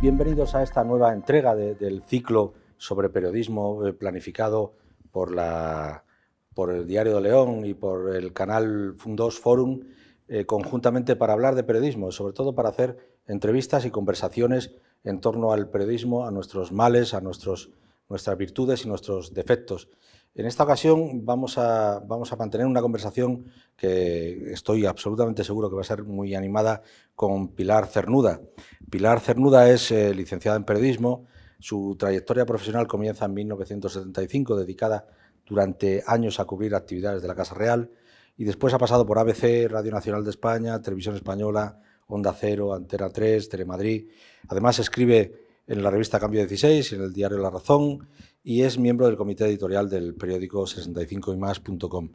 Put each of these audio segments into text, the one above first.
Bienvenidos a esta nueva entrega del ciclo sobre periodismo eh, planificado por, el Diario de León y por el canal Fundos Forum, eh, conjuntamente para hablar de periodismo, sobre todo para hacer entrevistas y conversaciones en torno al periodismo, a nuestros males, a nuestras virtudes y nuestros defectos. En esta ocasión vamos a, vamos a mantener una conversación que estoy absolutamente seguro que va a ser muy animada con Pilar Cernuda. Pilar Cernuda es eh, licenciada en periodismo. Su trayectoria profesional comienza en 1975, dedicada durante años a cubrir actividades de la Casa Real y después ha pasado por ABC, Radio Nacional de España, Televisión Española, Onda Cero, Antena 3, Telemadrid. Además escribe en la revista Cambio 16, en el diario La Razón y es miembro del comité editorial del periódico 65 y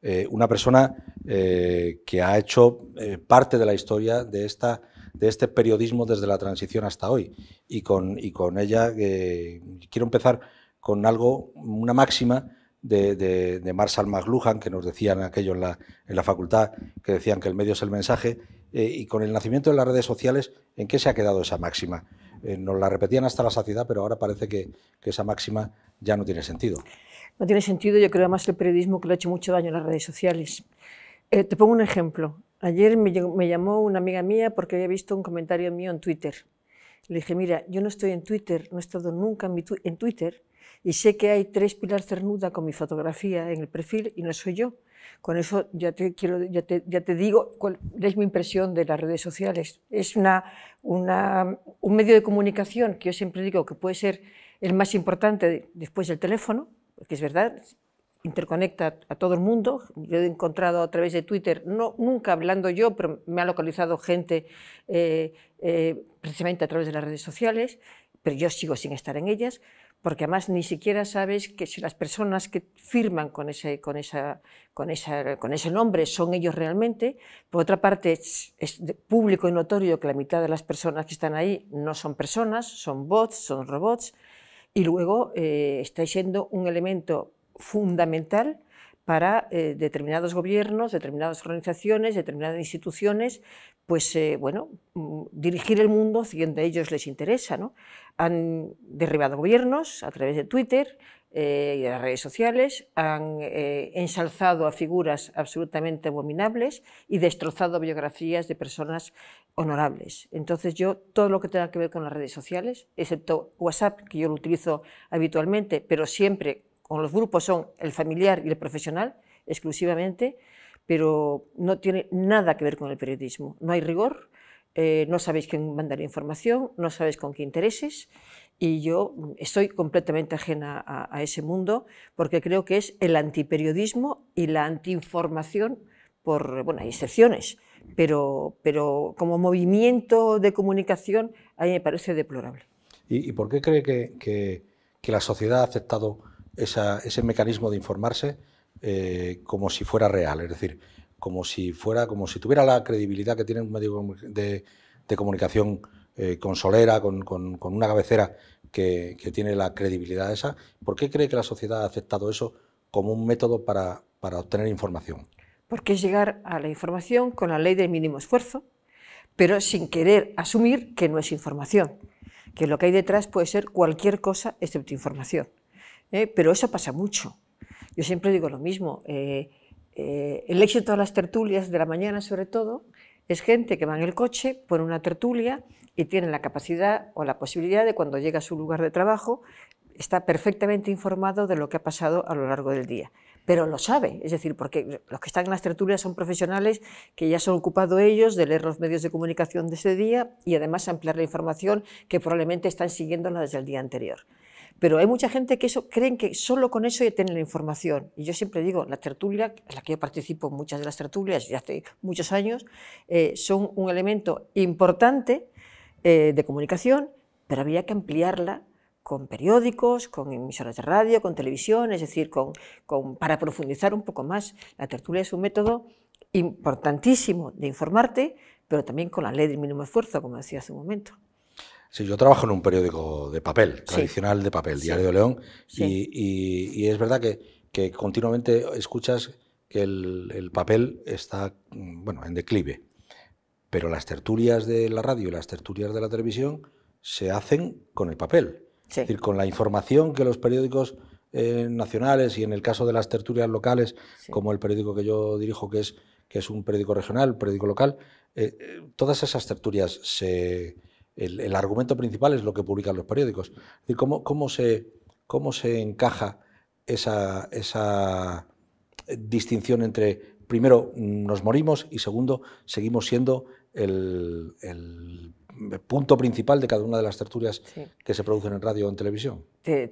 eh, una persona eh, que ha hecho eh, parte de la historia de, esta, de este periodismo desde la transición hasta hoy. Y con, y con ella quiero empezar con algo, una máxima de, de, de Marshall McLuhan, que nos decían aquello en la, en la facultad, que decían que el medio es el mensaje, eh, y con el nacimiento de las redes sociales, ¿en qué se ha quedado esa máxima? Eh, nos la repetían hasta la saciedad, pero ahora parece que, esa máxima ya no tiene sentido. No tiene sentido, yo creo además el periodismo que le ha hecho mucho daño a las redes sociales. Eh, te pongo un ejemplo. Ayer me, llamó una amiga mía porque había visto un comentario mío en Twitter. Le dije, mira, yo no estoy en Twitter, no he estado nunca en, Twitter, y sé que hay tres pilares Cernuda con mi fotografía en el perfil y no soy yo. Con eso ya te, quiero, ya te, digo cuál es mi impresión de las redes sociales. Es una, un medio de comunicación que yo siempre digo que puede ser el más importante después del teléfono, que es verdad, interconecta a todo el mundo. Yo he encontrado a través de Twitter, no, nunca hablando yo, pero me ha localizado gente eh, eh, precisamente a través de las redes sociales, pero yo sigo sin estar en ellas porque además ni siquiera sabes que si las personas que firman con ese, nombre son ellos realmente. Por otra parte, es, público y notorio que la mitad de las personas que están ahí no son personas, son bots, son robots. Y luego eh, está estáis siendo un elemento fundamental para eh, determinados gobiernos, determinadas organizaciones, determinadas instituciones, pues eh, bueno, mm, dirigir el mundo si a ellos les interesa. ¿no? Han derribado gobiernos a través de Twitter eh, y de las redes sociales, han ensalzado a figuras absolutamente abominables y destrozado biografías de personas honorables. Entonces yo, todo lo que tenga que ver con las redes sociales, excepto WhatsApp, que yo lo utilizo habitualmente, pero siempre con los grupos son el familiar y el profesional exclusivamente, pero no tiene nada que ver con el periodismo. No hay rigor, eh, no sabéis quién mandar información, no sabéis con qué intereses y yo estoy completamente ajena a, ese mundo porque creo que es el antiperiodismo y la antiinformación por, bueno, hay excepciones, pero, pero como movimiento de comunicación a mí me parece deplorable. ¿Y, por qué cree que, que la sociedad ha aceptado ese mecanismo de informarse eh, como si fuera real, es decir, como si fuera, como si tuviera la credibilidad que tiene un medio de, comunicación eh, consolera, con, con, una cabecera que, tiene la credibilidad esa. ¿Por qué cree que la sociedad ha aceptado eso como un método para, para obtener información? Porque es llegar a la información con la ley del mínimo esfuerzo, pero sin querer asumir que no es información, que lo que hay detrás puede ser cualquier cosa excepto información. ¿eh? pero eso pasa mucho. Yo siempre digo lo mismo, eh, eh, el éxito de las tertulias de la mañana sobre todo es gente que va en el coche, por una tertulia y tiene la capacidad o la posibilidad de cuando llega a su lugar de trabajo está perfectamente informado de lo que ha pasado a lo largo del día pero lo sabe, es decir, porque los que están en las tertulias son profesionales que ya se han ocupado ellos de leer los medios de comunicación de ese día y además ampliar la información que probablemente están siguiendo desde el día anterior. Pero hay mucha gente que eso, creen que solo con eso ya tienen la información. Y yo siempre digo, la tertulia, en la que yo participo en muchas de las tertulias ya hace muchos años, eh, son un elemento importante eh, de comunicación, pero había que ampliarla con periódicos, con emisoras de radio, con televisión, es decir, para profundizar un poco más. La tertulia es un método importantísimo de informarte, pero también con la ley del mínimo esfuerzo, como decía hace un momento. Sí, yo trabajo en un periódico de papel, tradicional de papel, Diario de León, y, es verdad que, continuamente escuchas que el, papel está mm, bueno, en declive, pero las tertulias de la radio y las tertulias de la televisión se hacen con el papel, es decir, con la información que los periódicos eh, nacionales y en el caso de las tertulias locales, como el periódico que yo dirijo, que es, que es un periódico regional, periódico local, eh, eh, todas esas tertulias se el, argumento principal es lo que publican los periódicos. ¿cómo, cómo, se, cómo se encaja esa, esa eh, distinción entre, primero, nos morimos y segundo, seguimos siendo el, punto principal de cada una de las tertulias que se producen en radio o en televisión. Te,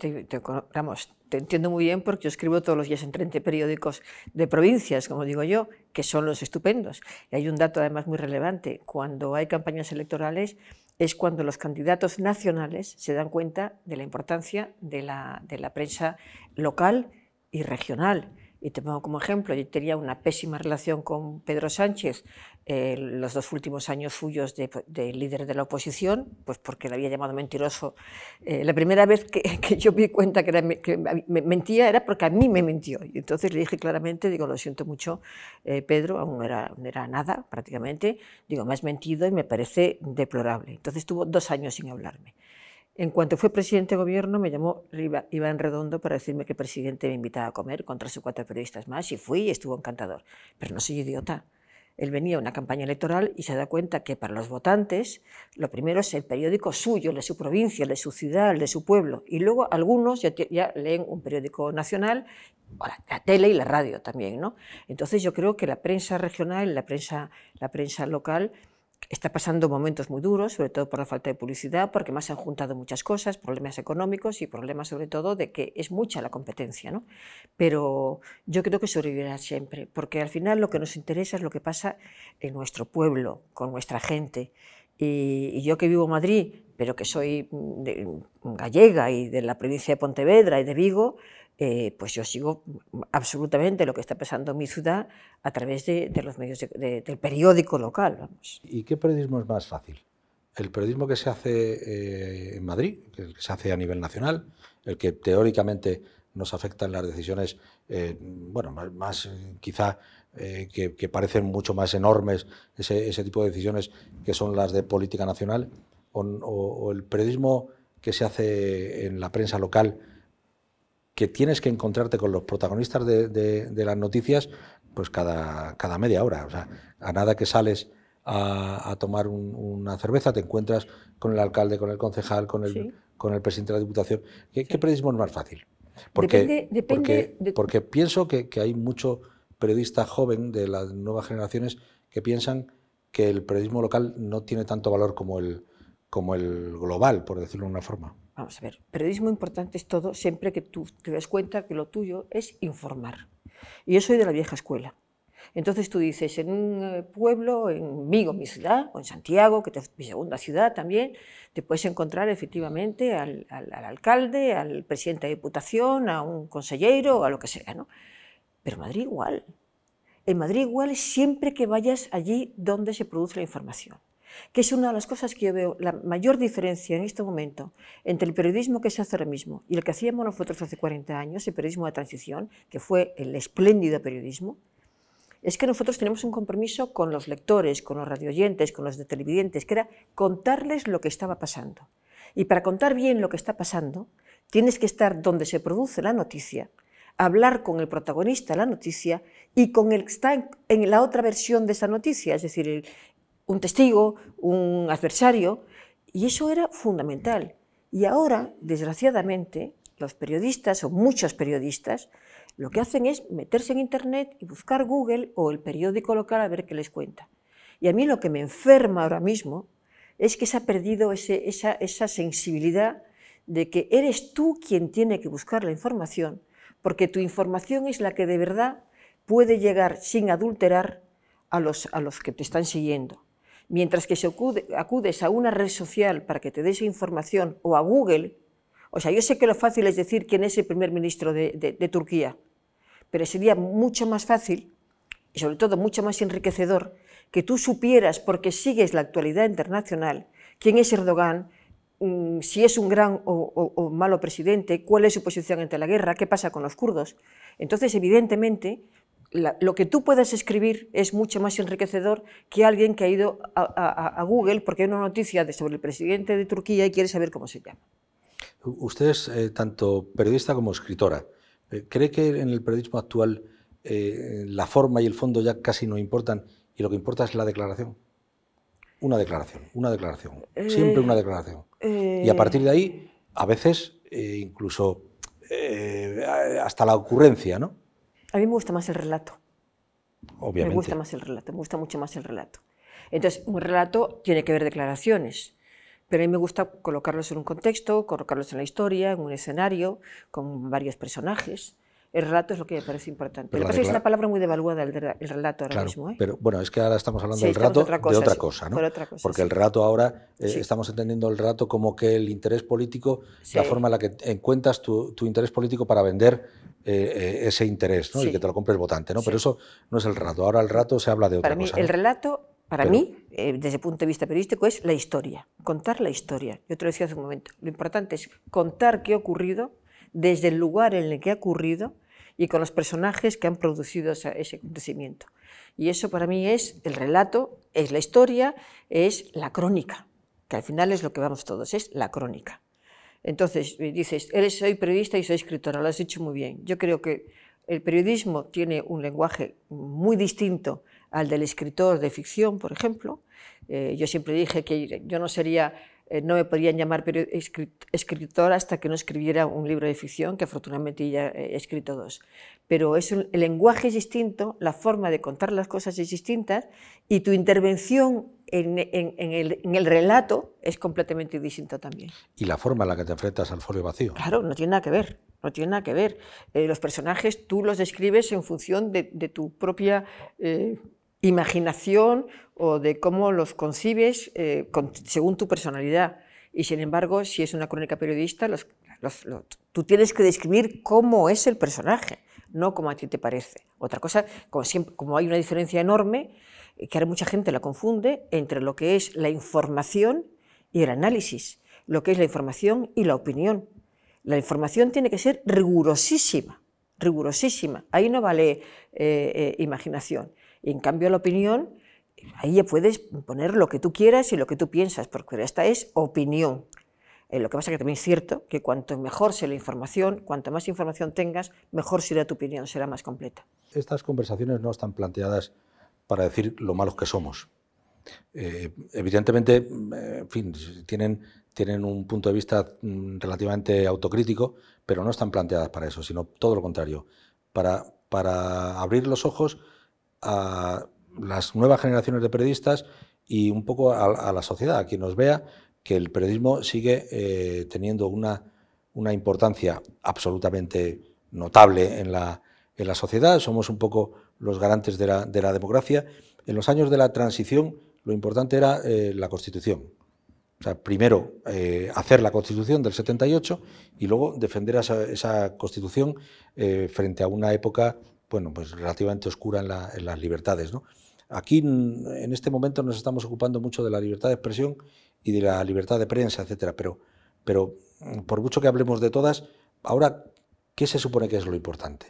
entiendo muy bien porque yo escribo todos los días en 30 periódicos de provincias, como digo yo, que son los estupendos. Y hay un dato además muy relevante. Cuando hay campañas electorales, es cuando los candidatos nacionales se dan cuenta de la importancia de la, de la prensa local y regional y te pongo como ejemplo, yo tenía una pésima relación con Pedro Sánchez eh, los dos últimos años suyos de, líder de la oposición, pues porque le había llamado mentiroso. Eh, la primera vez que, yo me di cuenta que, me mentía era porque a mí me mintió. Y entonces le dije claramente, digo, lo siento mucho, eh, Pedro, aún no era, era nada prácticamente, digo, me has mentido y me parece deplorable. Entonces tuvo dos años sin hablarme. En cuanto fue presidente de gobierno, me llamó Iván Redondo para decirme que el presidente me invitaba a comer con tres o cuatro periodistas más y fui y estuvo encantador. Pero no soy idiota. Él venía a una campaña electoral y se da cuenta que para los votantes lo primero es el periódico suyo, el de su provincia, el de su ciudad, el de su pueblo. Y luego algunos ya, leen un periódico nacional, la, tele y la radio también. ¿no? Entonces yo creo que la prensa regional, la prensa, la prensa local, está pasando momentos muy duros, sobre todo por la falta de publicidad, porque más se han juntado muchas cosas, problemas económicos y problemas sobre todo de que es mucha la competencia, Pero yo creo que sobrevivirá siempre, porque al final lo que nos interesa es lo que pasa en nuestro pueblo, con nuestra gente. Y, yo que vivo en Madrid, pero que soy mm, mm, gallega y de la provincia de Pontevedra y de Vigo, eh, pues yo sigo absolutamente lo que está pasando en mi ciudad a través de, los medios del periódico local. ¿Y qué periodismo es más fácil? ¿El periodismo que se hace eh, en Madrid, el que se hace a nivel nacional, el que teóricamente nos afecta en las decisiones, eh, bueno, más, quizá que, parecen mucho más enormes, ese, tipo de decisiones que son las de política nacional, o, el periodismo que se hace en la prensa local, que tienes que encontrarte con los protagonistas de, las noticias pues cada, media hora. O sea, a nada que sales a, tomar una cerveza te encuentras con el alcalde, con el concejal, con el, con el presidente de la Diputación. ¿Qué, periodismo es más fácil? Porque, porque, pienso que, hay mucho periodista joven de las nuevas generaciones que piensan que el periodismo local no tiene tanto valor como el, como el global, por decirlo de una forma. Vamos a ver, periodismo importante es todo siempre que tú te des cuenta que lo tuyo es informar. Y yo soy de la vieja escuela. Entonces tú dices, en un eh, pueblo, en Vigo, mi ciudad, o en Santiago, que es mi segunda ciudad también, te puedes encontrar efectivamente al, alcalde, al presidente de diputación, a un consejero, a lo que sea. ¿no? Pero Madrid igual. En Madrid igual es siempre que vayas allí donde se produce la información que es una de las cosas que yo veo, la mayor diferencia en este momento entre el periodismo que se hace ahora mismo y el que hacíamos nosotros hace 40 años, el periodismo de transición, que fue el espléndido periodismo, es que nosotros tenemos un compromiso con los lectores, con los radioyentes, con los televidentes, que era contarles lo que estaba pasando. Y para contar bien lo que está pasando, tienes que estar donde se produce la noticia, hablar con el protagonista de la noticia y con el que está en, la otra versión de esa noticia, es decir, el, un testigo, un adversario, y eso era fundamental. Y ahora, desgraciadamente, los periodistas, o muchos periodistas, lo que hacen es meterse en Internet y buscar Google o el periódico local a ver qué les cuenta. Y a mí lo que me enferma ahora mismo es que se ha perdido esa, sensibilidad de que eres tú quien tiene que buscar la información, porque tu información es la que de verdad puede llegar sin adulterar a los que te están siguiendo. Mientras que acudes a una red social para que te des información o a Google, o sea, yo sé que lo fácil es decir quién es el primer ministro de, Turquía, pero sería mucho más fácil y sobre todo mucho más enriquecedor que tú supieras, porque sigues la actualidad internacional, quién es Erdogan, mm, si es un gran o, o malo presidente, cuál es su posición ante la guerra, qué pasa con los kurdos. Entonces, evidentemente, lo que tú puedas escribir es mucho más enriquecedor que alguien que ha ido a, Google porque hay una noticia de, sobre el presidente de Turquía y quiere saber cómo se llama. Usted es eh, tanto periodista como escritora. Eh, ¿Cree que en el periodismo actual eh, la forma y el fondo ya casi no importan y lo que importa es la declaración? Una declaración, una declaración, siempre una declaración. y a partir de ahí, a veces incluso hasta la ocurrencia, ¿no? A mí me gusta más el relato. Obviamente. Me gusta más el relato, me gusta mucho más el relato. Entonces, un relato tiene que ver declaraciones, pero a mí me gusta colocarlos en un contexto, colocarlos en la historia, en un escenario, con varios personajes. El relato es lo que me parece importante. Pero parece que es una palabra muy devaluada, el, relato ahora mismo. ¿eh? Pero bueno, es que ahora estamos hablando del rato de otra cosa, ¿no? Porque el rato ahora eh, estamos entendiendo el rato como que el interés político, la forma en la que encuentras tu, interés político para vender eh, ese interés ¿no? y que te lo compres votante, ¿no? Pero eso no es el rato. Ahora el rato se habla de otra para cosa. El relato para mí, desde el punto de vista periodístico, es la historia, contar la historia. Yo te lo decía hace un momento, lo importante es contar qué ha ocurrido desde el lugar en el que ha ocurrido y con los personajes que han producido ese acontecimiento. Y eso para mí es el relato, es la historia, es la crónica, que al final es lo que vamos todos, es la crónica. Entonces, eh, dices, eres, soy periodista y soy escritora, lo has dicho muy bien. Yo creo que el periodismo tiene un lenguaje muy distinto al del escritor de ficción, por ejemplo. Eh, yo siempre dije que yo no sería eh, no me podían llamar escritor hasta que no escribiera un libro de ficción, que afortunadamente ya he escrito dos. Pero es el lenguaje es distinto, la forma de contar las cosas es distinta y tu intervención en, el, relato es completamente distinta también. Y la forma en la que te enfrentas al folio vacío. Claro, no tiene nada que ver. No tiene nada que ver. Eh, los personajes tú los describes en función de, tu propia eh, imaginación o de cómo los concibes eh, según tu personalidad. Y sin embargo, si es una crónica periodista, tú tienes que describir cómo es el personaje, no cómo a ti te parece. Otra cosa, como, hay una diferencia enorme, eh, que ahora mucha gente la confunde, entre lo que es la información y el análisis, lo que es la información y la opinión. La información tiene que ser rigurosísima, rigurosísima. Ahí no vale eh, imaginación en cambio la opinión, ahí ya puedes poner lo que tú quieras y lo que tú piensas, porque esta es opinión. Eh, lo que pasa que también es cierto que cuanto mejor sea la información, cuanto más información tengas, mejor será tu opinión, será más completa. Estas conversaciones no están planteadas para decir lo malos que somos. Eh, evidentemente, tienen, tienen un punto de vista mm, relativamente autocrítico, pero no están planteadas para eso, sino todo lo contrario, para, para abrir los ojos a las nuevas generaciones de periodistas y un poco a, la sociedad, a quien nos vea, que el periodismo sigue eh, teniendo una, importancia absolutamente notable en la, en la, sociedad. Somos un poco los garantes de la, democracia. En los años de la transición lo importante era eh, la Constitución. sea, primero eh, hacer la Constitución del 78 y luego defender esa Constitución frente a una época bueno, pues relativamente oscura en, las libertades. ¿no? Aquí, mm, en este momento, nos estamos ocupando mucho de la libertad de expresión y de la libertad de prensa, etcétera, pero, pero mm, por mucho que hablemos de todas, ahora, ¿qué se supone que es lo importante?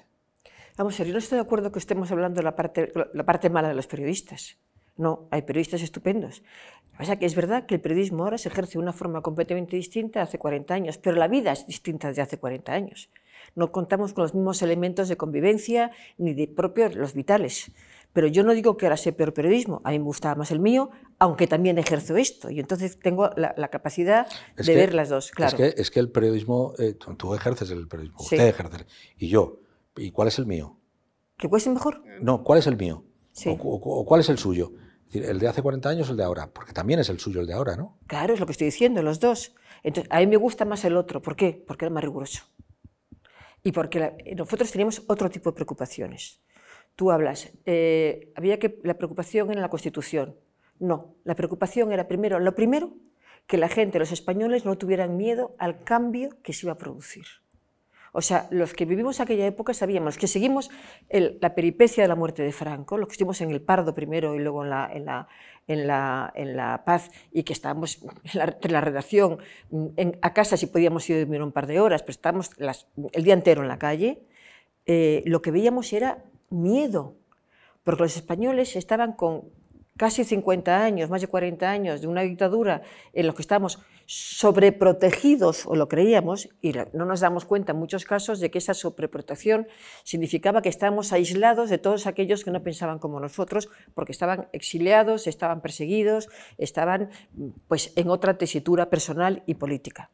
Vamos a ver, yo no estoy de acuerdo que estemos hablando de la parte, la parte mala de los periodistas. No, hay periodistas estupendos. O sea que es verdad que el periodismo ahora se ejerce de una forma completamente distinta hace 40 años, pero la vida es distinta de hace 40 años no contamos con los mismos elementos de convivencia ni de propios los vitales. Pero yo no digo que ahora sea peor periodismo, a mí me gustaba más el mío, aunque también ejerzo esto. Y entonces tengo la, capacidad de ver las dos, claro. Es que, el periodismo, eh, tú, ejerces el periodismo, usted ejerce. Y yo, ¿y cuál es el mío? ¿Que cuál es mejor? Eh. No, ¿cuál es el mío? Sí. O, cuál es el suyo? el de hace 40 años o el de ahora, porque también es el suyo el de ahora, ¿no? Claro, es lo que estoy diciendo, los dos. Entonces, a mí me gusta más el otro. ¿Por qué? Porque era más riguroso y porque eh, nosotros teníamos otro tipo de preocupaciones. Tú hablas, eh, había que la preocupación era la Constitución. No, la preocupación era primero, lo primero, que la gente, los españoles, no tuvieran miedo al cambio que se iba a producir. O sea, los que vivimos aquella época sabíamos los que seguimos la peripecia de la muerte de Franco, los que estuvimos en el Pardo primero y luego en la, la, en la, Paz y que estábamos en la, redacción, mm, a casa si podíamos ir a dormir un par de horas, pero estábamos el día entero en la calle, eh, lo que veíamos era miedo, porque los españoles estaban con casi 50 años, más de 40 años de una dictadura en los que estábamos sobreprotegidos, o lo creíamos, y no nos damos cuenta en muchos casos de que esa sobreprotección significaba que estábamos aislados de todos aquellos que no pensaban como nosotros, porque estaban exiliados, estaban perseguidos, estaban pues, en otra tesitura personal y política.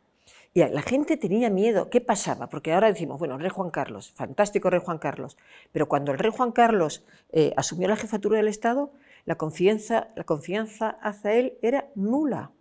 Y la gente tenía miedo. ¿Qué pasaba? Porque ahora decimos, bueno, rey Juan Carlos, fantástico rey Juan Carlos. Pero cuando el rey Juan Carlos eh, asumió la jefatura del Estado, la confianza, la confianza hacia él era nula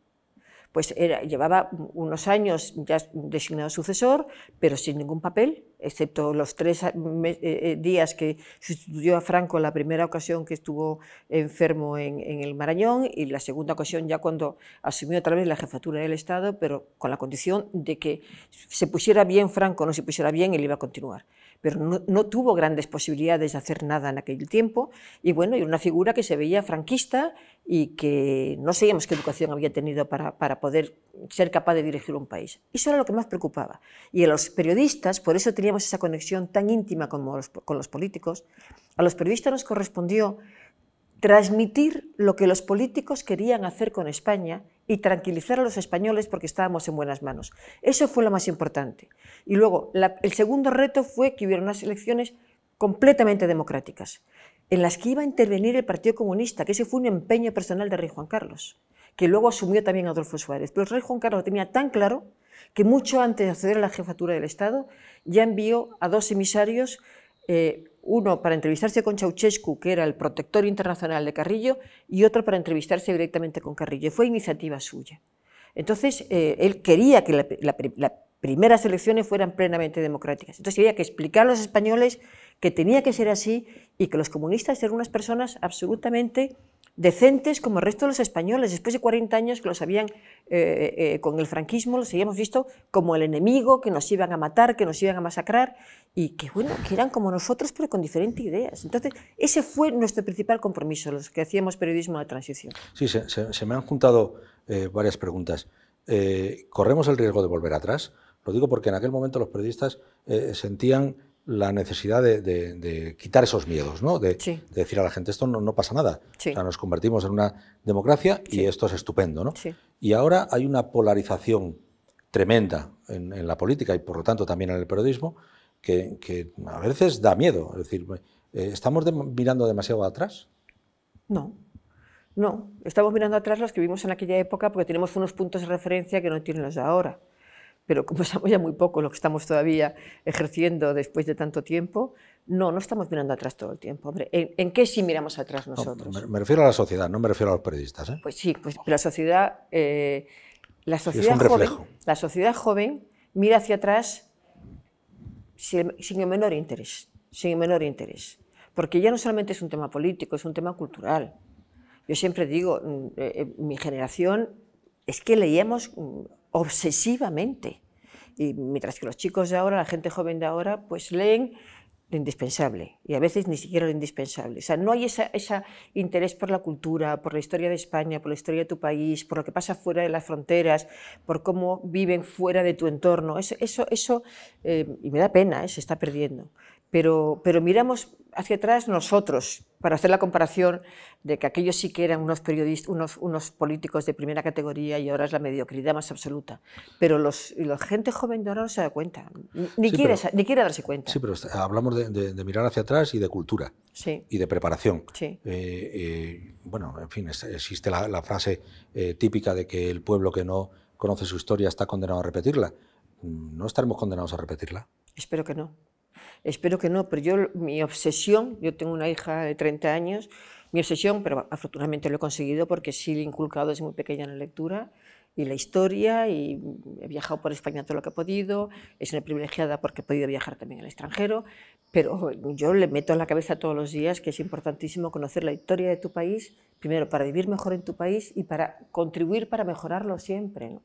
pues llevaba unos años ya designado sucesor, pero sin ningún papel, excepto los tres eh, eh, eh, días que sustituyó a Franco la primera ocasión que estuvo enfermo en, en, el Marañón y la segunda ocasión ya cuando asumió otra vez la jefatura del Estado, pero con la condición de que se pusiera bien Franco o no se pusiera bien, él iba a continuar pero no, tuvo grandes posibilidades de hacer nada en aquel tiempo, y bueno, era una figura que se veía franquista y que no sabíamos qué educación había tenido para, poder ser capaz de dirigir un país. Eso era lo que más preocupaba. Y a los periodistas, por eso teníamos esa conexión tan íntima los, con los políticos, a los periodistas nos correspondió transmitir lo que los políticos querían hacer con España y tranquilizar a los españoles porque estábamos en buenas manos. Eso fue lo más importante. Y luego, el segundo reto fue que hubiera unas elecciones completamente democráticas, en las que iba a intervenir el Partido Comunista, que ese fue un empeño personal de Rey Juan Carlos, que luego asumió también Adolfo Suárez. Pero el Rey Juan Carlos lo tenía tan claro que mucho antes de acceder a la jefatura del Estado ya envió a dos emisarios eh, uno para entrevistarse con Ceausescu, que era el protector internacional de Carrillo, y otro para entrevistarse directamente con Carrillo. Fue iniciativa suya. Entonces, eh, él quería que las primeras elecciones fueran plenamente democráticas. Entonces, había que explicar a los españoles que tenía que ser así y que los comunistas eran unas personas absolutamente decentes como el resto de los españoles. Después de 40 años que los habían, eh, eh, con el franquismo, los habíamos visto como el enemigo, que nos iban a matar, que nos iban a masacrar, y que, bueno, que eran como nosotros, pero con diferentes ideas. Entonces, ese fue nuestro principal compromiso, los que hacíamos periodismo de transición. Sí, se, me han juntado eh, varias preguntas. ¿Corremos el riesgo de volver atrás? Lo digo porque en aquel momento los periodistas sentían la necesidad de, quitar esos miedos, ¿no? de, decir a la gente, esto no, pasa nada. nos convertimos en una democracia y esto es estupendo. Y ahora hay una polarización tremenda en, la política y por lo tanto también en el periodismo que, a veces da miedo. Es decir, eh, ¿estamos mirando demasiado atrás? No. No, estamos mirando atrás los que vivimos en aquella época porque tenemos unos puntos de referencia que no tienen los de ahora pero como estamos ya muy poco lo que estamos todavía ejerciendo después de tanto tiempo, no, no estamos mirando atrás todo el tiempo. Hombre, ¿en, qué sí miramos atrás nosotros? me, refiero a la sociedad, no me refiero a los periodistas. ¿eh? Pues sí, pues la sociedad, eh, la sociedad joven, la sociedad joven mira hacia atrás sin, el menor interés, sin el menor interés, porque ya no solamente es un tema político, es un tema cultural. Yo siempre digo, mm, eh, mi generación es que leíamos mm, obsesivamente. Y mientras que los chicos de ahora, la gente joven de ahora, pues leen lo indispensable y a veces ni siquiera lo indispensable. O sea, no hay ese interés por la cultura, por la historia de España, por la historia de tu país, por lo que pasa fuera de las fronteras, por cómo viven fuera de tu entorno. Eso, eso, eso eh, y me da pena, eh, se está perdiendo. Pero, pero miramos hacia atrás nosotros, para hacer la comparación de que aquellos sí que eran unos periodistas, unos, unos políticos de primera categoría y ahora es la mediocridad más absoluta. Pero los, la gente joven de ahora no se da cuenta, ni, quiere, ni quiere darse cuenta. Sí, pero hablamos de, mirar hacia atrás y de cultura y de preparación. Eh, eh, bueno, en fin, existe la, frase eh, típica de que el pueblo que no conoce su historia está condenado a repetirla. Mm, no estaremos condenados a repetirla. Espero que no. Espero que no, pero yo, mi obsesión, yo tengo una hija de 30 años, mi obsesión, pero afortunadamente lo he conseguido porque sí le he inculcado desde muy pequeña la lectura y la historia y he viajado por España todo lo que he podido, es una privilegiada porque he podido viajar también al extranjero, pero yo le meto en la cabeza todos los días que es importantísimo conocer la historia de tu país, primero para vivir mejor en tu país y para contribuir para mejorarlo siempre, ¿no?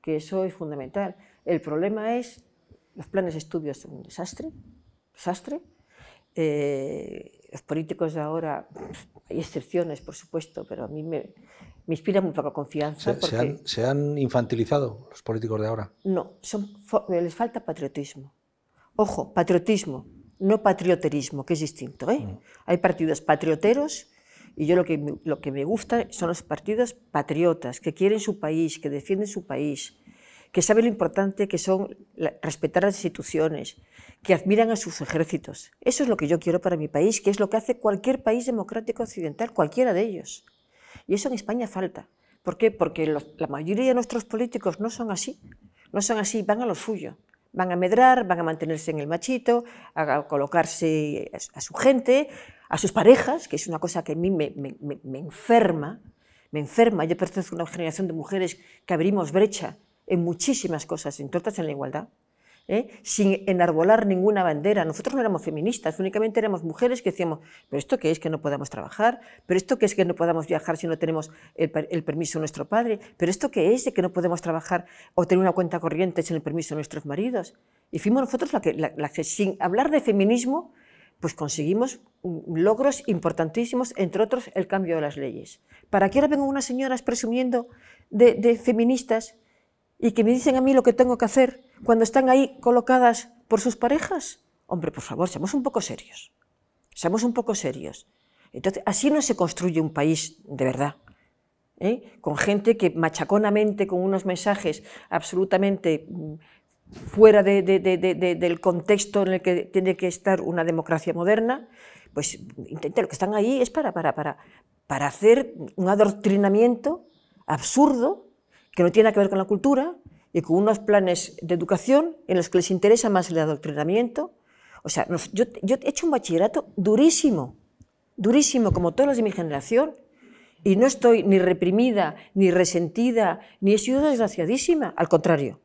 que eso es fundamental. El problema es los planes de estudio son un desastre, desastre. Eh, los políticos de ahora, hay excepciones, por supuesto, pero a mí me, inspira muy poca confianza. Se, han, infantilizado los políticos de ahora? No, les falta patriotismo. Ojo, patriotismo, no patrioterismo, que es distinto. ¿eh? Mm. Hay partidos patrioteros y yo lo que me gusta son los partidos patriotas, que quieren su país, que defienden su país, que sabe lo importante que son respetar las instituciones, que admiran a sus ejércitos. Eso es lo que yo quiero para mi país, que es lo que hace cualquier país democrático occidental, cualquiera de ellos. Y eso en España falta. ¿Por qué? Porque la mayoría de nuestros políticos no son así, no son así, van a lo suyo. Van a medrar, van a mantenerse en el machito, a colocarse a su gente, a sus parejas, que es una cosa que a mí me, me enferma, me enferma. Yo pertenezco a una generación de mujeres que abrimos brecha en muchísimas cosas, entre otras en la igualdad. ¿eh? sin enarbolar ninguna bandera. Nosotros no éramos feministas, únicamente éramos mujeres que decíamos, pero esto qué es que no podamos trabajar, pero esto qué es que no podamos viajar si no tenemos el, permiso de nuestro padre, pero esto qué es de que no podemos trabajar o tener una cuenta corriente sin el permiso de nuestros maridos. Y fuimos nosotros la que, la, sin hablar de feminismo, pues conseguimos logros importantísimos, entre otros el cambio de las leyes. ¿Para qué ahora vengo unas señoras presumiendo de, de feministas? y que me dicen a mí lo que tengo que hacer cuando están ahí colocadas por sus parejas. Hombre, por favor, seamos un poco serios. Seamos un poco serios. Entonces, así no se construye un país de verdad. ¿eh? Con gente que machaconamente, con unos mensajes absolutamente mm, fuera del contexto en el que tiene que estar una democracia moderna, pues intenten, lo que están ahí es para, para, para, para hacer un adoctrinamiento absurdo que no tiene que ver con la cultura y con unos planes de educación en los que les interesa más el adoctrinamiento. O sea, yo, he hecho un bachillerato durísimo, durísimo, como todos los de mi generación, y no estoy ni reprimida, ni resentida, ni he sido desgraciadísima, al contrario.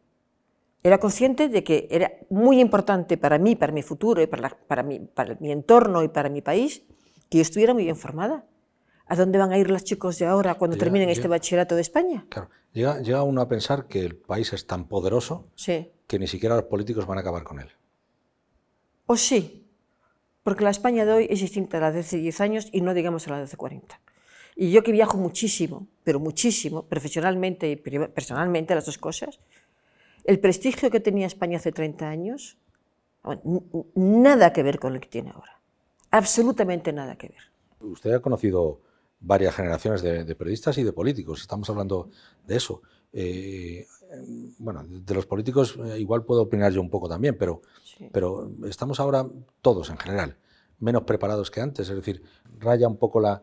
Era consciente de que era muy importante para mí, para mi futuro, y para, mi, para mi entorno y para mi país, que yo estuviera muy bien formada. ¿A dónde van a ir los chicos de ahora cuando terminen este bachillerato de España? Claro, llega, uno a pensar que el país es tan poderoso que ni siquiera los políticos van a acabar con él. O sí, porque la España de hoy es distinta a la de hace 10 años y no digamos a la de hace 40. Y yo que viajo muchísimo, pero muchísimo, profesionalmente y personalmente, las dos cosas, el prestigio que tenía España hace 30 años, nada que ver con lo que tiene ahora. Absolutamente nada que ver. Usted ha conocido varias generaciones de, periodistas y de políticos. Estamos hablando de eso. Eh, bueno, de los políticos eh, igual puedo opinar yo un poco también, pero, estamos ahora todos en general menos preparados que antes. Es decir, raya un poco la,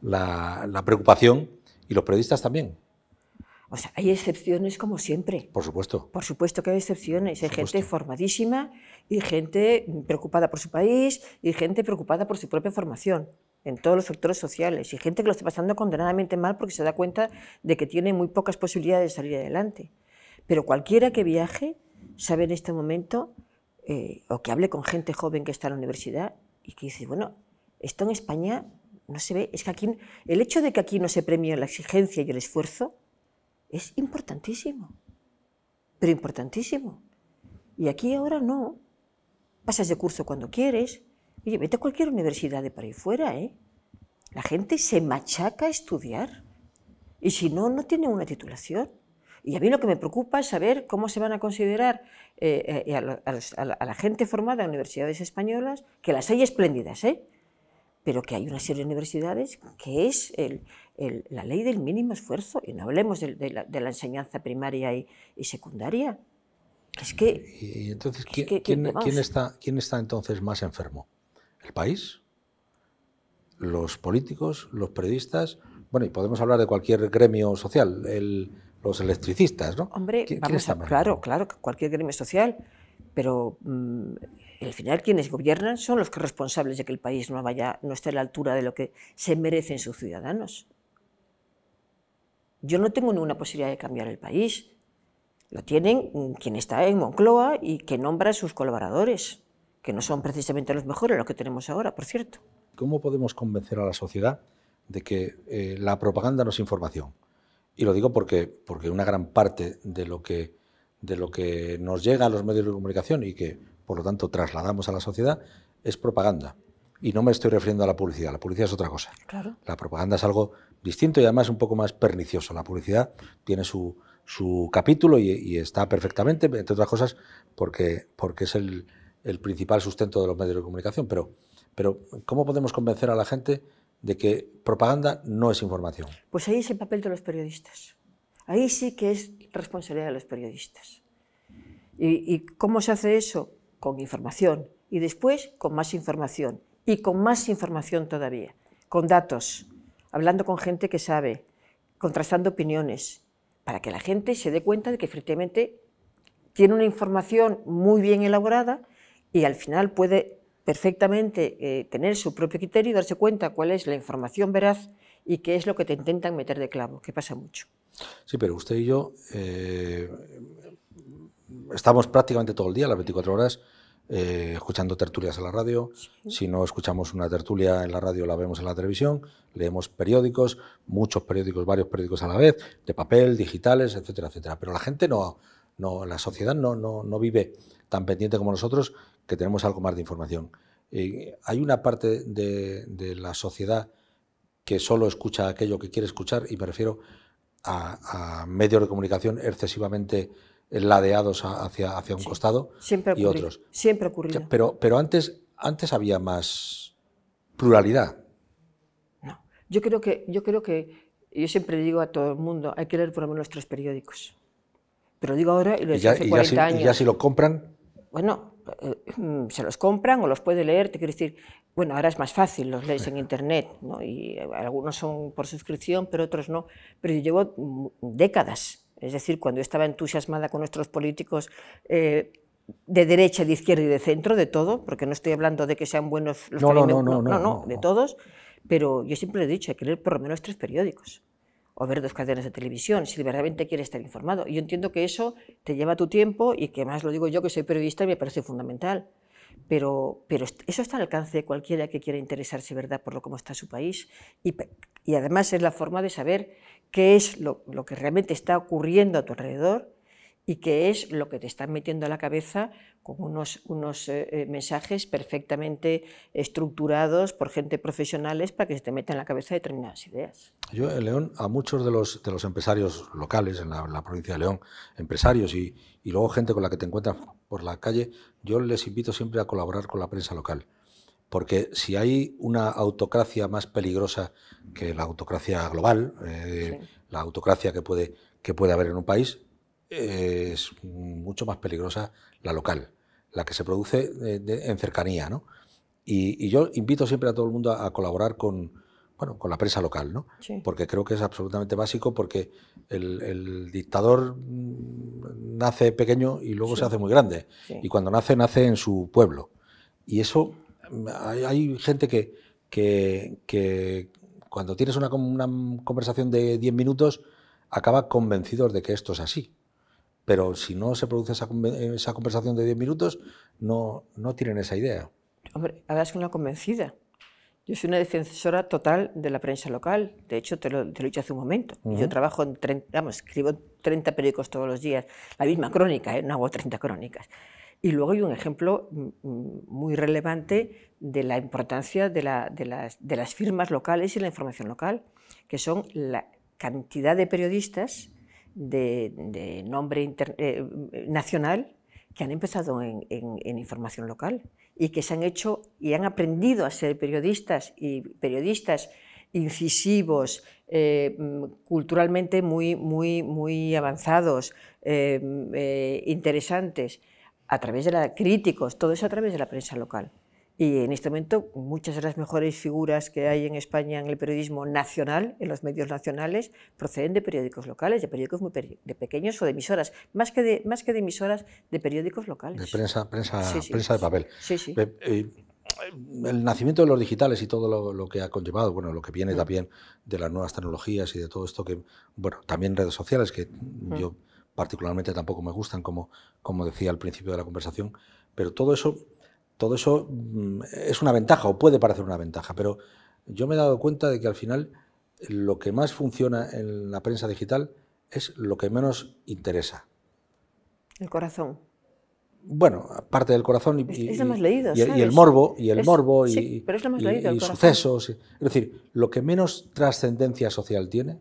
la preocupación y los periodistas también. O sea, hay excepciones como siempre. Por supuesto. Por supuesto que hay excepciones. Hay gente formadísima y gente preocupada por su país y gente preocupada por su propia formación en todos los sectores sociales y gente que lo está pasando condenadamente mal porque se da cuenta de que tiene muy pocas posibilidades de salir adelante. Pero cualquiera que viaje sabe en este momento eh, o que hable con gente joven que está en la universidad y que dice, bueno, esto en España no se ve, es que aquí el hecho de que aquí no se premie la exigencia y el esfuerzo es importantísimo, pero importantísimo. Y aquí ahora no. Pasas de curso cuando quieres, Oye, vete a cualquier universidad de por ahí fuera, ¿eh? La gente se machaca a estudiar. Y si no, no tiene una titulación. Y a mí lo que me preocupa es saber cómo se van a considerar eh, eh, a, la, gente formada en universidades españolas, que las hay espléndidas, ¿eh? pero que hay una serie de universidades que es la ley del mínimo esfuerzo, y no hablemos de, la, enseñanza primaria y, secundaria. Es que... entonces ¿quién, está, quién está entonces más enfermo? el país, los políticos, los periodistas, bueno, y podemos hablar de cualquier gremio social, los electricistas, ¿no? Hombre, claro, claro, cualquier gremio social, pero mm, al final quienes gobiernan son los responsables de que el país no vaya, no esté a la altura de lo que se merecen sus ciudadanos. Yo no tengo ninguna posibilidad de cambiar el país. Lo tienen mm, quien está en Moncloa y que nombra a sus colaboradores que no son precisamente los mejores los que tenemos ahora, por cierto. ¿Cómo podemos convencer a la sociedad de que eh, la propaganda no es información? Y lo digo porque, porque una gran parte de lo, que, de lo que nos llega a los medios de comunicación y que, por lo tanto, trasladamos a la sociedad es propaganda. Y no me estoy refiriendo a la publicidad, la publicidad es otra cosa. Claro. La propaganda es algo distinto y además un poco más pernicioso. La publicidad tiene su, capítulo y, y, está perfectamente, entre otras cosas, porque, porque es el, el principal sustento de los medios de comunicación, pero, pero ¿cómo podemos convencer a la gente de que propaganda no es información? Pues ahí es el papel de los periodistas. Ahí sí que es responsabilidad de los periodistas. ¿Y, y cómo se hace eso? Con información y después con más información y con más información todavía, con datos, hablando con gente que sabe, contrastando opiniones, para que la gente se dé cuenta de que efectivamente tiene una información muy bien elaborada y al final puede perfectamente eh, tener su propio criterio y darse cuenta cuál es la información veraz y qué es lo que te intentan meter de clavo, que pasa mucho. Sí, pero usted y yo eh, estamos prácticamente todo el día, las 24 horas, eh, escuchando tertulias en la radio. Si no escuchamos una tertulia en la radio, la vemos en la televisión, leemos periódicos, muchos periódicos, varios periódicos a la vez, de papel, digitales, etcétera, etcétera. Pero la gente no, no la sociedad no, no, no vive tan pendiente como nosotros que tenemos algo más de información. hay una parte de, la sociedad que solo escucha aquello que quiere escuchar y me refiero a, medios de comunicación excesivamente ladeados hacia, un costado y otros. Siempre ocurrido. Pero, pero antes, antes había más pluralidad. No, yo creo que, yo creo que, yo siempre digo a todo el mundo, hay que leer por lo menos tres periódicos. Pero digo ahora y lo he hace años. Y ya si lo compran... Bueno, eh, se los compran o los puede leer, te quiero decir, bueno, ahora es más fácil, los lees en internet, y eh, algunos son por suscripción, pero otros no, pero yo llevo mm, décadas, es decir, cuando estaba entusiasmada con nuestros políticos eh, de derecha, de izquierda y de centro, de todo, porque no estoy hablando de que sean buenos los no, no, no, no, de todos, pero yo siempre he dicho, hay que leer por lo menos tres periódicos o ver dos cadenas de televisión, si realmente quieres estar informado. Yo entiendo que eso te lleva tu tiempo y que más lo digo yo que soy periodista y me parece fundamental. Pero, pero eso está al alcance de cualquiera que quiera interesarse ¿verdad? por lo cómo está su país y, y además es la forma de saber qué es lo, lo que realmente está ocurriendo a tu alrededor y que es lo que te están metiendo a la cabeza con unos, unos eh, eh, mensajes perfectamente estructurados por gente profesionales para que se te metan en la cabeza determinadas ideas. Yo en León, a muchos de los, de los empresarios locales en la, provincia de León, empresarios y, luego gente con la que te encuentras por la calle, yo les invito siempre a colaborar con la prensa local. Porque si hay una autocracia más peligrosa que la autocracia global, eh, la autocracia que puede, que puede haber en un país, es mucho más peligrosa la local, la que se produce en cercanía. Y, yo invito siempre a todo el mundo a, colaborar con, con la prensa local, porque creo que es absolutamente básico, porque el, dictador mm, nace pequeño y luego se hace muy grande. Y cuando nace, nace en su pueblo. Y eso, mm, hay, gente que, que, cuando tienes una, conversación de 10 minutos, acaba convencido de que esto es así. Pero si no se produce esa, conversación de 10 minutos, no, no tienen esa idea. Hombre, ahora es una convencida. Yo soy una defensora total de la prensa local. De hecho, te lo, te he dicho hace un momento. Yo trabajo en vamos, escribo 30 periódicos todos los días. La misma crónica, ¿eh? no hago 30 crónicas. Y luego hay un ejemplo mm, mm, muy relevante de la importancia de, las, de las, firmas locales y la información local, que son la cantidad de periodistas de, nombre eh, nacional que han empezado en, información local y que se han hecho y han aprendido a ser periodistas y periodistas incisivos, eh, culturalmente muy, muy, muy avanzados, eh, interesantes, a través de la críticos, todo eso a través de la prensa local. Y en este momento muchas de las mejores figuras que hay en España en el periodismo nacional, en los medios nacionales, proceden de periódicos locales, de periódicos muy pequeños o de emisoras, más que de, más que de emisoras, de periódicos locales. De prensa, prensa, prensa de papel. Eh, eh, el nacimiento de los digitales y todo lo, que ha conllevado, bueno, lo que viene mm. también de las nuevas tecnologías y de todo esto que, bueno, también redes sociales que mm. yo particularmente tampoco me gustan, como, como decía al principio de la conversación, pero todo eso todo eso mm, es una ventaja o puede parecer una ventaja, pero yo me he dado cuenta de que al final lo que más funciona en la prensa digital es lo que menos interesa. El corazón. Bueno, aparte del corazón y, el morbo y el morbo y, sucesos. Es decir, lo que menos trascendencia social tiene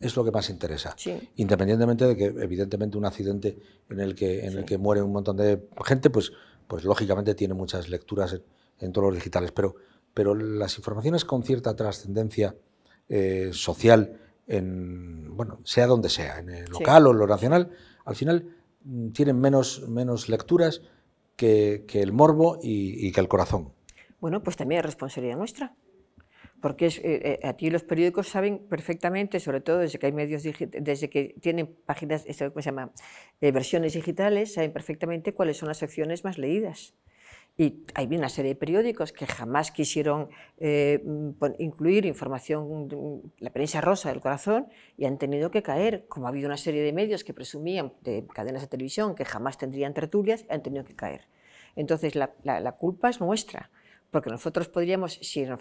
es lo que más interesa. Independientemente de que, evidentemente, un accidente en el que, en el que muere un montón de gente, pues pues lógicamente tiene muchas lecturas en, todos los digitales, pero, pero las informaciones con cierta trascendencia eh, social, en, bueno, sea donde sea, en el local o en lo nacional, al final mm, tienen menos, menos lecturas que, el morbo y, y que el corazón. Bueno, pues también es responsabilidad nuestra porque eh, eh, aquí los periódicos saben perfectamente, sobre todo desde que hay medios desde que tienen páginas, se llama? Eh, versiones digitales, saben perfectamente cuáles son las secciones más leídas. Y hay una serie de periódicos que jamás quisieron incluir información, la prensa rosa del corazón, y han tenido que caer, como ha habido una serie de medios que presumían de cadenas de televisión que jamás tendrían tertulias, han tenido que caer. Entonces la culpa es nuestra porque nosotros podríamos, si, a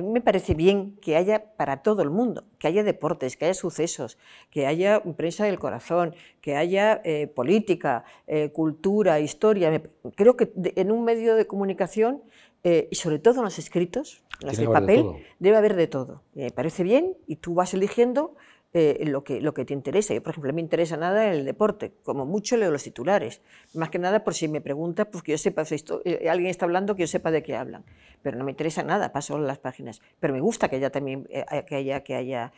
mí me parece bien que haya para todo el mundo, que haya deportes, que haya sucesos, que haya prensa del corazón, que haya eh, política, eh, cultura, historia. Creo que en un medio de comunicación, eh, y sobre todo en los escritos, en los de papel, debe haber de todo. Me parece bien y tú vas eligiendo eh, lo, que, lo que te interesa. Yo, por ejemplo, me interesa nada el deporte, como mucho leo los titulares. Más que nada por si me preguntas, pues que yo sepa, si esto, eh, alguien está hablando, que yo sepa de qué hablan. Pero no me interesa nada, paso las páginas. Pero me gusta que haya también, eh, que haya, que haya...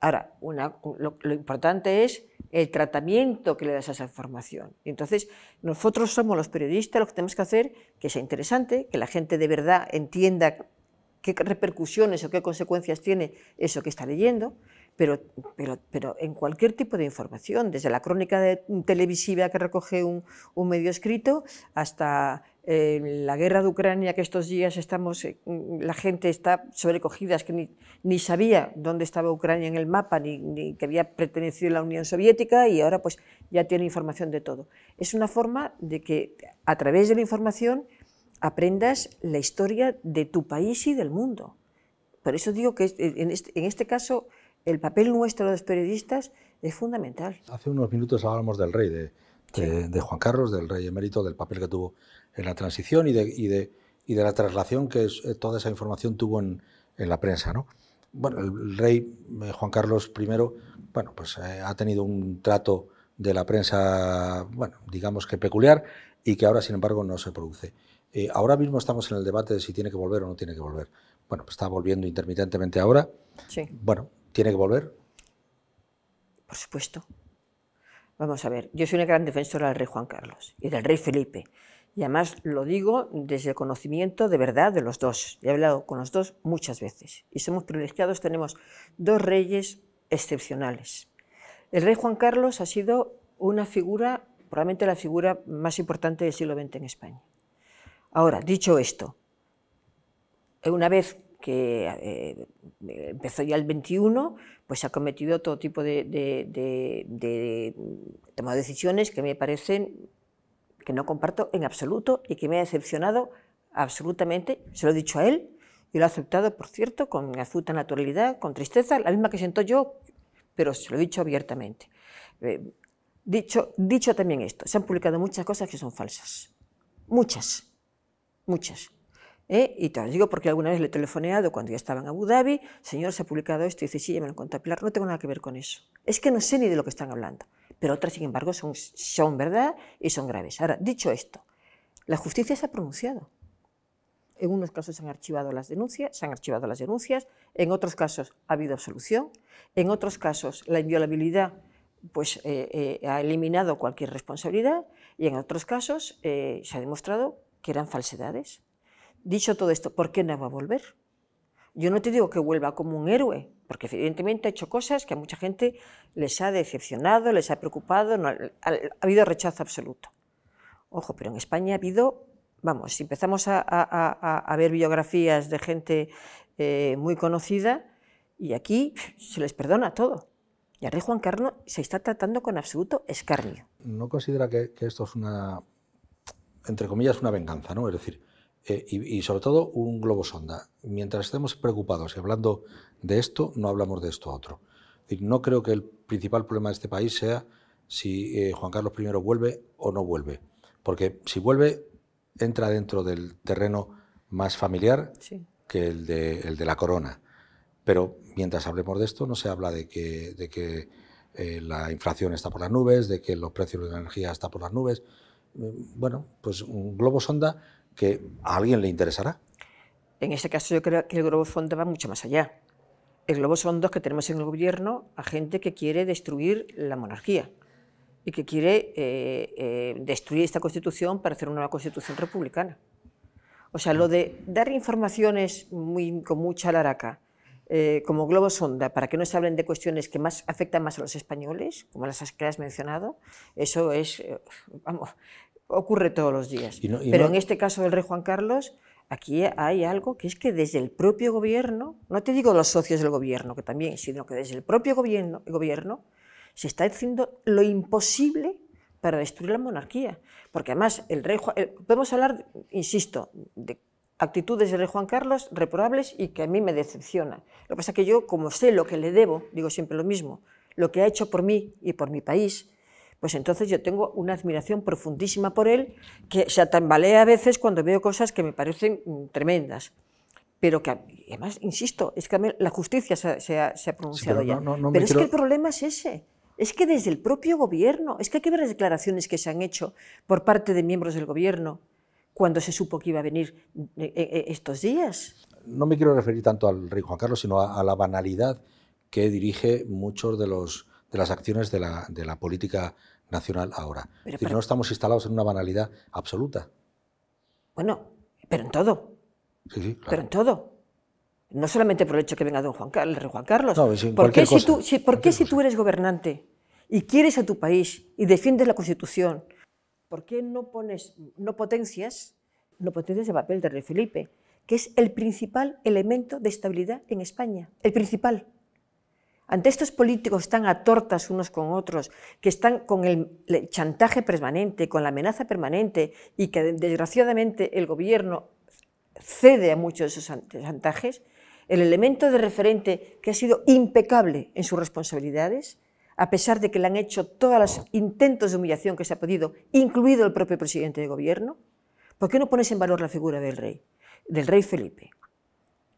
Ahora, una, lo, importante es el tratamiento que le das a esa información. entonces, nosotros somos los periodistas lo que tenemos que hacer que sea interesante, que la gente de verdad entienda qué repercusiones o qué consecuencias tiene eso que está leyendo, pero, pero, pero en cualquier tipo de información, desde la crónica mm, televisiva que recoge un, medio escrito hasta eh, la guerra de Ucrania que estos días estamos, eh, mm, la gente está sobrecogida, es que ni, sabía dónde estaba Ucrania en el mapa, ni, que había pertenecido a la Unión Soviética y ahora pues ya tiene información de todo. Es una forma de que a través de la información aprendas la historia de tu país y del mundo. Por eso digo que en en este, este caso el papel nuestro de los periodistas es fundamental. Hace unos minutos hablábamos del rey, de, Juan Carlos, del rey emérito, del papel que tuvo en la transición y de, de, y de la traslación que eh, toda esa información tuvo en, la prensa. ¿no? Bueno, el rey eh, Juan Carlos I bueno, pues, eh, ha tenido un trato de la prensa, bueno, digamos que peculiar y que ahora, sin embargo, no se produce. ahora mismo estamos en el debate de si tiene que volver o no tiene que volver. Bueno, pues está volviendo intermitentemente ahora. Sí. Bueno, ¿Tiene que volver? Por supuesto. Vamos a ver, yo soy una gran defensora del rey Juan Carlos y del rey Felipe. Y además lo digo desde el conocimiento de verdad de los dos. He hablado con los dos muchas veces. Y somos privilegiados, tenemos dos reyes excepcionales. El rey Juan Carlos ha sido una figura, probablemente la figura más importante del siglo XX en España. Ahora, dicho esto, una vez que eh, empezó ya el 21, pues ha cometido todo tipo de, de, de, mm, toma de decisiones que me parecen que no comparto en absoluto y que me ha decepcionado absolutamente. Se lo he dicho a él y lo ha aceptado, por cierto, con absoluta naturalidad, con tristeza, la misma que siento yo, pero se lo he dicho abiertamente. Eh, dicho, dicho también esto, se han publicado muchas cosas que son falsas. Muchas, muchas. ¿eh? Y te lo Digo porque alguna vez le he telefoneado cuando ya estaba en Abu Dhabi, señor, se ha publicado esto, y dice, sí, ya me lo Pilar, no tengo nada que ver con eso. Es que no sé ni de lo que están hablando. Pero otras, sin embargo, son, verdad y son graves. Ahora, dicho esto, la justicia se ha pronunciado. En unos casos se han archivado las denuncias, se han archivado las denuncias, en otros casos ha habido absolución, en otros casos la inviolabilidad pues, eh, eh, ha eliminado cualquier responsabilidad y en otros casos se ha demostrado que eran falsedades. Dicho todo esto, ¿por qué no va a volver? Yo no te digo que vuelva como un héroe, porque evidentemente ha hecho cosas que a mucha gente les ha decepcionado, les ha preocupado, ha, habido rechazo absoluto. Ojo, pero en España ha habido, vamos, si empezamos a, ver biografías de gente eh, muy conocida, y aquí se les perdona todo. Y a rey Juan Carlos se está tratando con absoluto escarnio. ¿No considera que, que esto es una, entre comillas, una venganza? ¿no? Es decir, eh, y, sobre todo un globo sonda. Mientras estemos preocupados y hablando de esto, no hablamos de esto a otro. no creo que el principal problema de este país sea si eh, Juan Carlos I vuelve o no vuelve, porque si vuelve entra dentro del terreno más familiar que el de, la corona. Pero mientras hablemos de esto, no se habla de que, de que eh, la inflación está por las nubes, de que los precios de la energía están por las nubes. Mm, bueno, pues un globo sonda que a alguien le interesará. En este caso yo creo que el globo sonda va mucho más allá. El globo es que tenemos en el gobierno a gente que quiere destruir la monarquía y que quiere eh, eh, destruir esta constitución para hacer una nueva constitución republicana. O sea, lo de dar informaciones muy, con mucha laraca, eh, como globo sonda, para que no se hablen de cuestiones que más afectan más a los españoles, como las que has mencionado, eso es, vamos, ocurre todos los días. Pero en este caso del rey Juan Carlos, aquí hay algo que es que desde el propio gobierno, no te digo los socios del gobierno, que también, sino que desde el propio gobierno, gobierno se está haciendo lo imposible para destruir la monarquía. Porque además, el rey eh, podemos hablar, insisto, de actitudes del rey Juan Carlos reprobables y que a mí me decepciona. Lo que pasa es que yo, como sé lo que le debo, digo siempre lo mismo, lo que ha hecho por mí y por mi país, pues entonces yo tengo una admiración profundísima por él, que se tambalea a veces cuando veo cosas que me parecen mm, tremendas. Pero que, además, insisto, es que la justicia se ha, pronunciado ya. pero es que el problema es ese. Es que desde el propio gobierno, es que hay que ver las declaraciones que se han hecho por parte de miembros del gobierno cuando se supo que iba a venir eh, eh, eh, estos días. No me quiero referir tanto al rey Juan Carlos, sino a la banalidad que dirige muchos de los de las acciones de la, de la política nacional ahora. no estamos instalados en una banalidad absoluta. Bueno, pero en todo. Sí, sí, claro. Pero en todo. No solamente por el hecho que venga don Juan Carlos, Juan Carlos. No, ¿Por qué, si, tú, ¿por qué si tú eres gobernante y quieres a tu país y defiendes la Constitución, por qué no pones, no potencias, no potencias el papel de Rey Felipe, que es el principal elemento de estabilidad en España? El principal. Ante estos políticos tan a tortas unos con otros, que están con el chantaje permanente, con la amenaza permanente y que desgraciadamente el gobierno cede a muchos de esos chantajes, el elemento de referente que ha sido impecable en sus responsabilidades, a pesar de que le han hecho todos los intentos de humillación que se ha podido, incluido el propio presidente de gobierno, ¿por qué no pones en valor la figura del rey, del rey Felipe?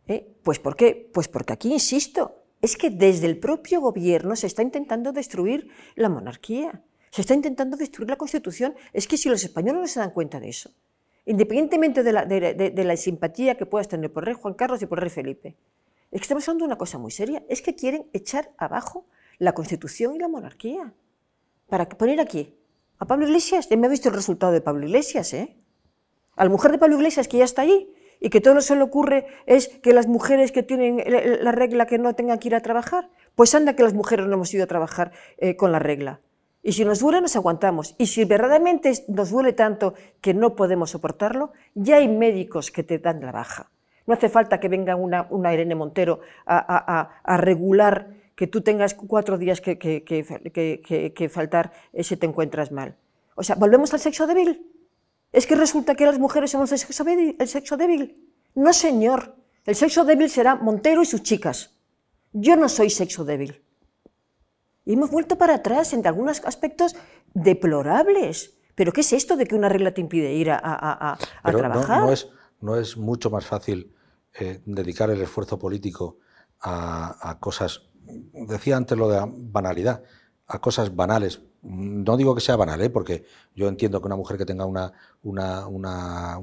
¿Eh? Pues ¿por Pues porque aquí, insisto, es que desde el propio gobierno se está intentando destruir la monarquía, se está intentando destruir la Constitución. Es que si los españoles no se dan cuenta de eso, independientemente de la, simpatía que puedas tener por rey Juan Carlos y por rey Felipe, es que estamos hablando de una cosa muy seria, es que quieren echar abajo la Constitución y la monarquía. ¿Para poner aquí? ¿A Pablo Iglesias? Ya me ha visto el resultado de Pablo Iglesias, ¿eh? A la mujer de Pablo Iglesias que ya está ahí, y que todo lo se le ocurre es que las mujeres que tienen la regla que no tengan que ir a trabajar, pues anda que las mujeres no hemos ido a trabajar eh, con la regla. Y si nos duele, nos aguantamos. Y si verdaderamente nos duele tanto que no podemos soportarlo, ya hay médicos que te dan la baja. No hace falta que venga una, una Irene Montero a, regular que tú tengas cuatro días que, faltar eh, si te encuentras mal. O sea, volvemos al sexo débil es que resulta que las mujeres somos el sexo débil. No, señor. El sexo débil será Montero y sus chicas. Yo no soy sexo débil. Y hemos vuelto para atrás en algunos aspectos deplorables. ¿Pero qué es esto de que una regla te impide ir a, trabajar? No, no, es, mucho más fácil eh, dedicar el esfuerzo político a, cosas, decía antes lo de banalidad, a cosas banales, no digo que sea banal, ¿eh? porque yo entiendo que una mujer que tenga una, una,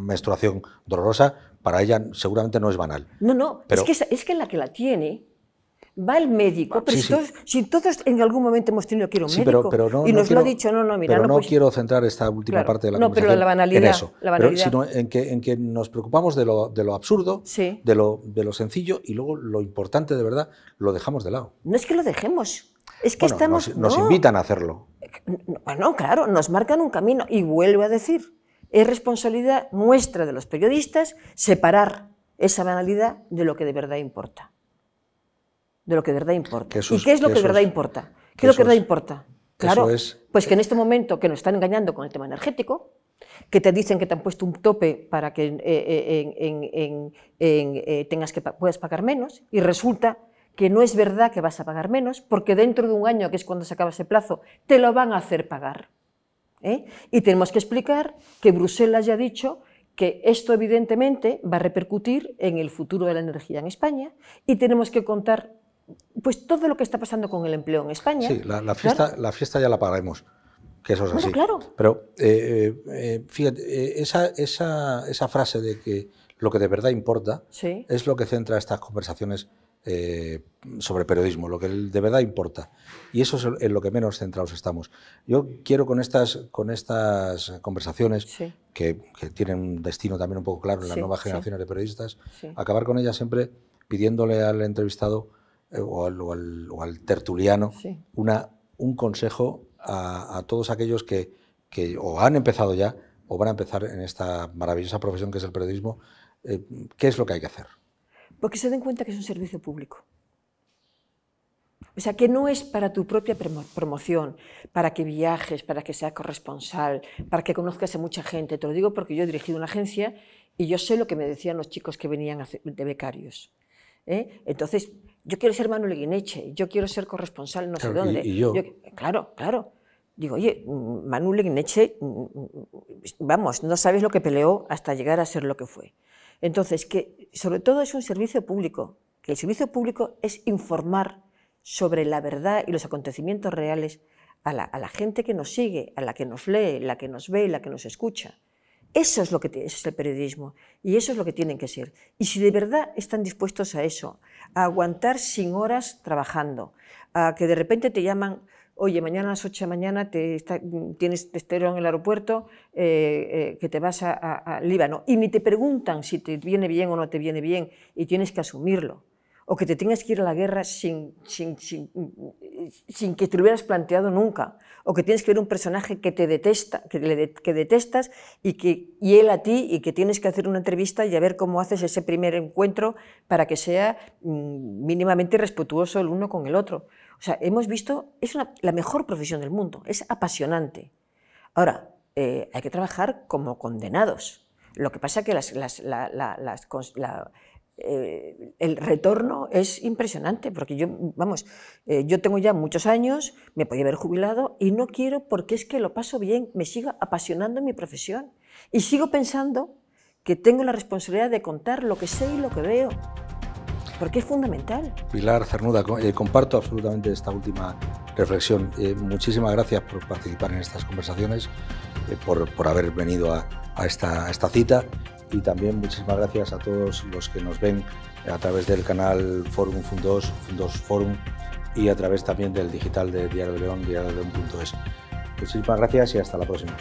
menstruación dolorosa, para ella seguramente no es banal. No, no, es, que, es, la que la tiene va el médico, pero si, todos, en algún momento hemos tenido que ir a un médico y nos lo ha dicho, no, no, mira, pero no, pues quiero centrar esta última parte de la no, conversación en eso, la banalidad. sino en que, nos preocupamos de lo, absurdo, de, lo, de lo sencillo y luego lo importante de verdad lo dejamos de lado. No es que lo dejemos, es que estamos. Nos, invitan a hacerlo. Bueno, claro, nos marcan un camino. Y vuelvo a decir, es responsabilidad nuestra de los periodistas separar esa banalidad de lo que de verdad importa. De lo que de verdad importa. ¿Y qué es lo que, de verdad importa? ¿Qué es lo que de verdad importa? Claro, es, pues que en este momento que nos están engañando con el tema energético, que te dicen que te han puesto un tope para que eh, eh, eh, tengas que puedas pagar menos y resulta que no es verdad que vas a pagar menos, porque dentro de un año, que es cuando se acaba ese plazo, te lo van a hacer pagar. ¿eh? Y tenemos que explicar que Bruselas ya ha dicho que esto evidentemente va a repercutir en el futuro de la energía en España y tenemos que contar pues todo lo que está pasando con el empleo en España. Sí, la, fiesta, la fiesta ya la pagaremos, que eso es así. Claro. Pero eh, eh, fíjate, esa, frase de que lo que de verdad importa es lo que centra estas conversaciones eh, sobre periodismo, lo que de verdad importa. Y eso es en lo que menos centrados estamos. Yo quiero con estas, con estas conversaciones, que, tienen un destino también un poco claro en las nueva nuevas generaciones de periodistas, acabar con ellas siempre pidiéndole al entrevistado eh, o, al, tertuliano un consejo a, todos aquellos que, o han empezado ya o van a empezar en esta maravillosa profesión que es el periodismo, eh, qué es lo que hay que hacer. Porque se den cuenta que es un servicio público. O sea, que no es para tu propia promoción, para que viajes, para que seas corresponsal, para que conozcas a mucha gente. Te lo digo porque yo he dirigido una agencia y yo sé lo que me decían los chicos que venían de becarios. ¿eh? Entonces, yo quiero ser Manuel Guineche, yo quiero ser corresponsal no sé dónde. yo. claro, claro. Digo, oye, Manuel Guineche, mm, mm, mm, vamos, no sabes lo que peleó hasta llegar a ser lo que fue. Entonces, que sobre todo es un servicio público, que el servicio público es informar sobre la verdad y los acontecimientos reales a la, gente que nos sigue, a la que nos lee, la que nos ve y la que nos escucha. Eso es lo que es el periodismo y eso es lo que tienen que ser. Y si de verdad están dispuestos a eso, a aguantar sin horas trabajando, a que de repente te llaman oye, mañana a las 8 de la mañana te mm, tienes testero en el aeropuerto, eh, eh, que te vas a, Líbano, y ni te preguntan si te viene bien o no te viene bien, y tienes que asumirlo. O que te tengas que ir a la guerra sin, sin, mm, que te lo hubieras planteado nunca. O que tienes que ver un personaje que te detesta, que, detestas y, que, y él a ti y que tienes que hacer una entrevista y a ver cómo haces ese primer encuentro para que sea mm, mínimamente respetuoso el uno con el otro. O sea, hemos visto, es la mejor profesión del mundo, es apasionante. Ahora, eh, hay que trabajar como condenados. Lo que pasa es que eh, el retorno es impresionante, porque yo, vamos, eh, yo tengo ya muchos años, me podía haber jubilado y no quiero porque es que lo paso bien, me siga apasionando mi profesión y sigo pensando que tengo la responsabilidad de contar lo que sé y lo que veo porque es fundamental. Pilar Cernuda, eh, comparto absolutamente esta última reflexión. Eh, muchísimas gracias por participar en estas conversaciones, eh, por, por, haber venido a, esta, esta cita y también muchísimas gracias a todos los que nos ven a través del canal Forum Fundos, Fundos Forum y a través también del digital de Diario de León, León.es. Muchísimas gracias y hasta la próxima.